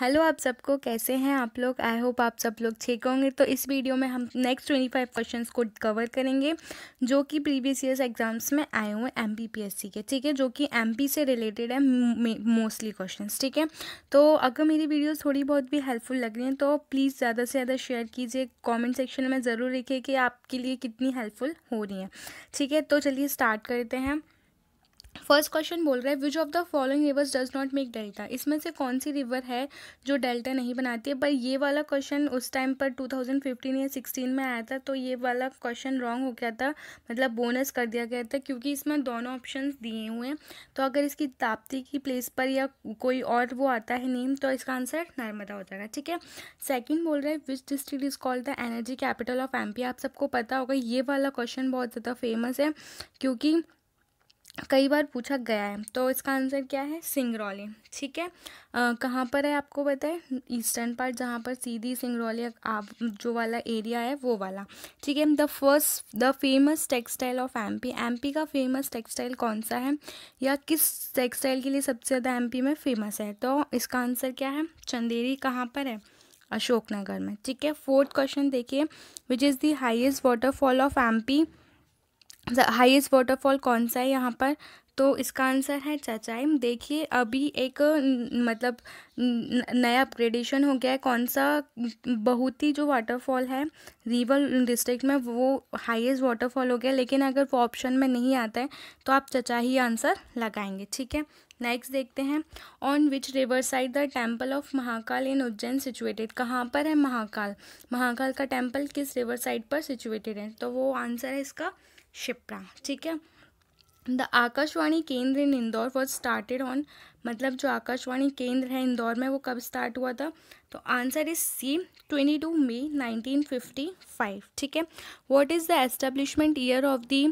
hello आप सबको कैसे हैं आप लोग आई होप आप सब लोग ठीक होंगे तो इस वीडियो में हम नेक्स्ट ट्वेंटी फाइव क्वेश्चन को कवर करेंगे जो कि प्रीवियस ईयर्स एग्जाम्स में आए हुए एम सी के ठीक है जो कि पी से रिलेटेड है मोस्टली क्वेश्चंस ठीक है तो अगर मेरी वीडियो थोड़ी बहुत भी हेल्पफुल लग रही है तो प्लीज़ ज़्यादा से ज़्यादा शेयर कीजिए कॉमेंट सेक्शन में ज़रूर लिखिए कि आपके लिए कितनी हेल्पफुल हो रही है ठीक है तो चलिए स्टार्ट करते हैं फर्स्ट क्वेश्चन बोल रहा है which of the following rivers does not make delta इसमें से कौन सी रिवर है जो डेल्टा नहीं बनाती है पर ये वाला क्वेश्चन उस टाइम पर 2015 या 16 में आया था तो ये वाला क्वेश्चन रॉन्ग हो गया था मतलब बोनस कर दिया गया था क्योंकि इसमें दोनों ऑप्शन दिए हुए हैं तो अगर इसकी ताप्ती की प्लेस पर या कोई और वो आता है नेम तो इसका आंसर नर्मदा हो जाएगा ठीक है सेकेंड बोल रहा है which district is called the energy capital of M आप सबको पता होगा ये वाला क्वेश्चन बहुत ज़्यादा फेमस है क्योंकि कई बार पूछा गया है तो इसका आंसर क्या है सिंगरौली ठीक है कहाँ पर है आपको बताएं ईस्टर्न पार्ट जहाँ पर सीधी सिंगरौली आप जो वाला एरिया है वो वाला ठीक है the first the famous textile of M P M P का फेमस टेक्सटाइल कौन सा है या किस टेक्सटाइल के लिए सबसे ज़्यादा एम पी में फेमस है तो इसका आंसर क्या है चंदेरी कहाँ पर है अशोकनगर में ठीक है फोर्थ क्वेश्चन देखिए which is the highest waterfall of M P highest waterfall कौन सा है यहाँ पर तो इसका आंसर है चचाइम देखिए अभी एक मतलब नया अपग्रेडेशन हो गया है कौन सा बहुत ही जो वाटरफॉल है रीवल डिस्ट्रिक्ट में वो हाईएस्ट वाटरफॉल हो गया लेकिन अगर वो ऑप्शन में नहीं आता है तो आप चचा ही आंसर लगाएंगे ठीक है नेक्स्ट देखते हैं on which river side the temple of Mahakal in Ujjain situated कहाँ पर है महाकाल महाकाल का टेम्पल किस रिवर साइड पर सिचुएटेड है तो वो आंसर है इसका शिप्रा ठीक है the Akashvani Kendra in Indore was started on मतलब जो आकाशवाणी केंद्र है इंदौर में वो कब स्टार्ट हुआ था तो answer is C twenty two May nineteen fifty five ठीक है what is the establishment year of the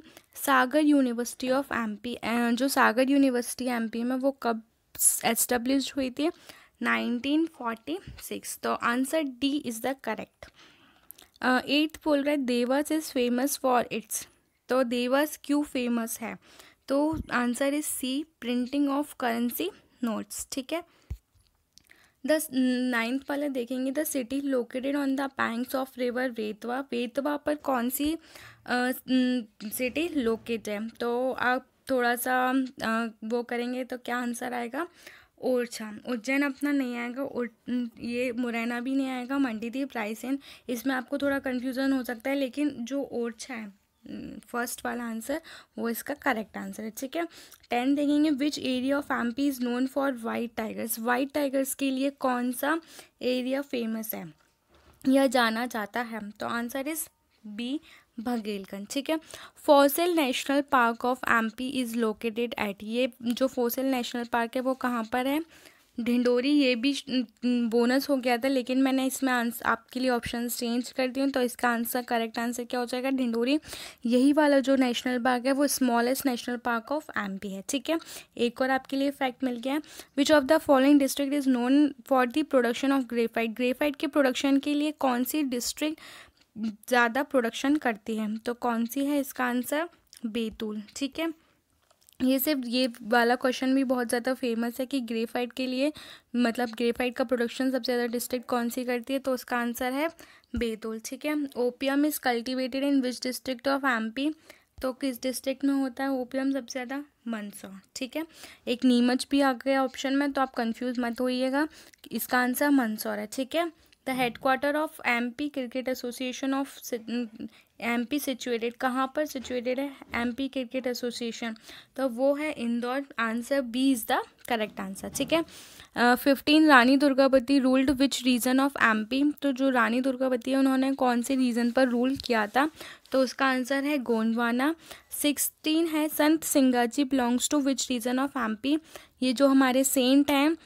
Sagar university of M P जो सागर यूनिवर्सिटी एम पी में वो कब एस्टेब्लिश हुई थी नाइनटीन फोर्टी सिक्स तो answer D is the correct eighth बोल रहे Dewas Dewas is famous for its तो देवास क्यों फेमस है तो answer is C printing of currency notes ठीक है द नाइन्थ वाला देखेंगे the city located on the banks of river Betwa Betwa पर कौन सी सिटी लोकेट है तो आप थोड़ा सा uh, वो करेंगे तो क्या आंसर आएगा ओरछा उज्जैन अपना नहीं आएगा और ये मुरैना भी नहीं आएगा मंडीदीप रायसेन इसमें आपको थोड़ा कन्फ्यूज़न हो सकता है लेकिन जो ओरछा है फर्स्ट वाला आंसर वो इसका करेक्ट आंसर है ठीक है टेन देखेंगे which area of M P is known for white tigers white tigers के लिए कौन सा एरिया फेमस है यह जाना जाता है तो आंसर इज़ बी भगेलगंज ठीक है fossil national park of MP is located at ये जो फोसिल नेशनल पार्क है वो कहाँ पर है ढिंडोरी ये भी बोनस हो गया था लेकिन मैंने इसमें आंसर आपके लिए ऑप्शन चेंज कर दिए तो इसका आंसर करेक्ट आंसर क्या हो जाएगा ढिंडोरी यही वाला जो नेशनल पार्क है वो smallest national park of M है ठीक है एक और आपके लिए फैक्ट मिल गया which of the following district is known for the production of graphite graphite के प्रोडक्शन के लिए कौन सी डिस्ट्रिक्ट ज़्यादा प्रोडक्शन करती है तो कौन सी है इसका आंसर बेतूल ठीक है ये सिर्फ ये वाला क्वेश्चन भी बहुत ज़्यादा फेमस है कि ग्रेफाइट के लिए मतलब ग्रेफाइट का प्रोडक्शन सबसे ज़्यादा डिस्ट्रिक्ट कौन सी करती है तो उसका आंसर है बेतुल ठीक है opium is cultivated in which district of MP तो किस डिस्ट्रिक्ट में होता है ओपियम सबसे ज़्यादा मंदसौर ठीक है एक नीमच भी आ गया ऑप्शन में तो आप कन्फ्यूज़ मत होइएगा इसका आंसर मंदसौर है ठीक है the headquarter of P cricket association of MP situated कहाँ पर सिचुएटेड है एमपी क्रिकेट एसोसिएशन तो वो है Indore answer B is the correct answer ठीक है fifteen uh, Rani Durgavati ruled which region of MP तो जो रानी दुर्गावती है उन्होंने कौन से रीजन पर रूल किया था तो उसका आंसर है गोंडवाना सिक्सटीन है Sant Singaji belongs to which region of P ये जो हमारे सेंट हैं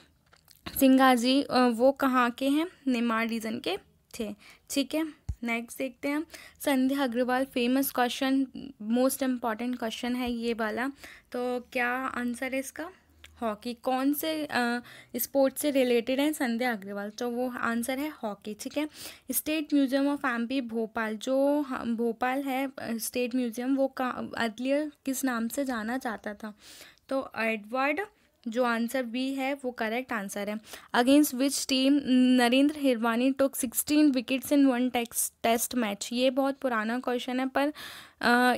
सिंगाजी uh, वो कहाँ के हैं निमाड़ रीजन के थे ठीक है नेक्स्ट देखते हैं Sandhya Agrawal famous question most important question है ये वाला तो क्या आंसर है इसका हॉकी कौन से स्पोर्ट से रिलेटेड है संध्या अग्रवाल तो वो आंसर है हॉकी ठीक है state museum of M P Bhopal जो भोपाल है स्टेट म्यूजियम वो का अर्लियर किस नाम से जाना जाता था तो एडवर्ड जो आंसर बी है वो करेक्ट आंसर है against which team Narendra Hirwani took sixteen wickets in one test match ये बहुत पुराना क्वेश्चन है पर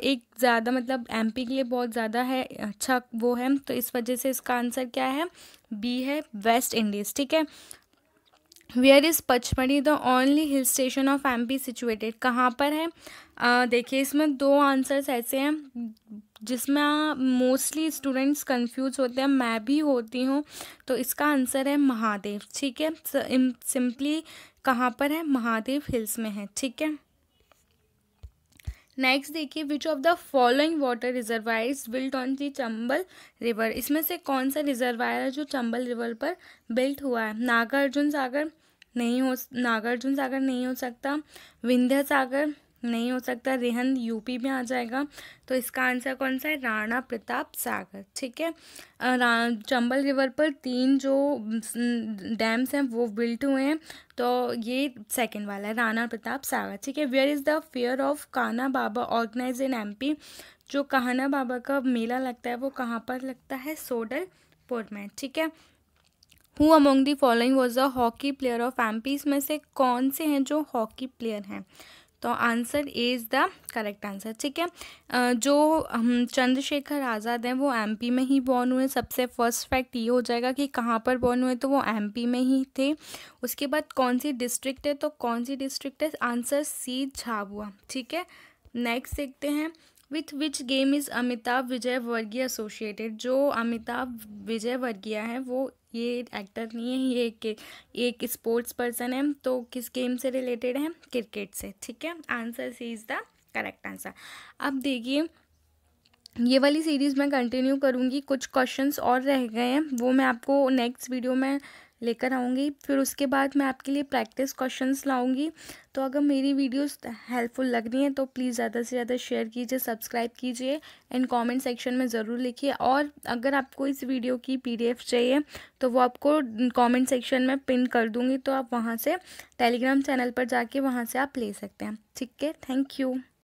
एक ज़्यादा मतलब एमपी के लिए बहुत ज़्यादा है अच्छा वो है तो इस वजह से इसका आंसर क्या है बी है वेस्ट इंडीज़ ठीक है where is Pachmarhi the only hill station of M P situated कहाँ पर है देखिए इसमें दो आंसर्स ऐसे हैं जिसमें मोस्टली स्टूडेंट्स कंफ्यूज होते हैं मैं भी होती हूँ तो इसका आंसर है महादेव ठीक है सिंपली कहाँ पर है महादेव हिल्स में है ठीक है नेक्स्ट देखिए which of the following water reservoirs built on the Chambal river इसमें से कौन सा रिजर्वायर है जो चंबल रिवर पर बिल्ट हुआ है नागार्जुन सागर नहीं हो नागार्जुन सागर नहीं हो सकता विंध्या सागर नहीं हो सकता रिहंद यूपी में आ जाएगा तो इसका आंसर कौन सा है राणा प्रताप सागर ठीक है चंबल रिवर पर तीन जो डैम्स हैं वो बिल्ट हुए हैं तो ये सेकंड वाला है राणा प्रताप सागर ठीक है where is the fair of Kana Baba organise in MP जो कहना बाबा का मेला लगता है वो कहाँ पर लगता है सोडलपुर में ठीक है who among the following was a hockey player of M इसमें से कौन से हैं जो हॉकी प्लेयर हैं तो answer A is the correct answer ठीक है जो चंद्रशेखर आज़ाद हैं वो एमपी में ही बॉर्न हुए सबसे फर्स्ट फैक्ट ये हो जाएगा कि कहाँ पर बॉर्न हुए तो वो एमपी में ही थे उसके बाद कौन सी डिस्ट्रिक्ट है तो कौन सी डिस्ट्रिक्ट है आंसर सी झाबुआ ठीक है नेक्स्ट देखते हैं with which game is Amitabh Vijayvargiya associated जो अमिताभ विजय वर्गीय हैं वो ये एक्टर नहीं है ये एक एक स्पोर्ट्स पर्सन है तो किस गेम से रिलेटेड है क्रिकेट से ठीक है answer C is the correct answer अब देखिए ये वाली सीरीज़ मैं कंटिन्यू करूँगी कुछ क्वेश्चंस और रह गए हैं वो मैं आपको नेक्स्ट वीडियो में लेकर आऊँगी फिर उसके बाद मैं आपके लिए प्रैक्टिस क्वेश्चंस लाऊँगी तो अगर मेरी वीडियोस हेल्पफुल लग रही हैं तो प्लीज़ ज़्यादा से ज़्यादा शेयर कीजिए सब्सक्राइब कीजिए एंड कमेंट सेक्शन में ज़रूर लिखिए और अगर आपको इस वीडियो की पीडीएफ चाहिए तो वो आपको कमेंट सेक्शन में पिन कर दूँगी तो आप वहाँ से टेलीग्राम चैनल पर जाके वहाँ से आप ले सकते हैं ठीक है थैंक यू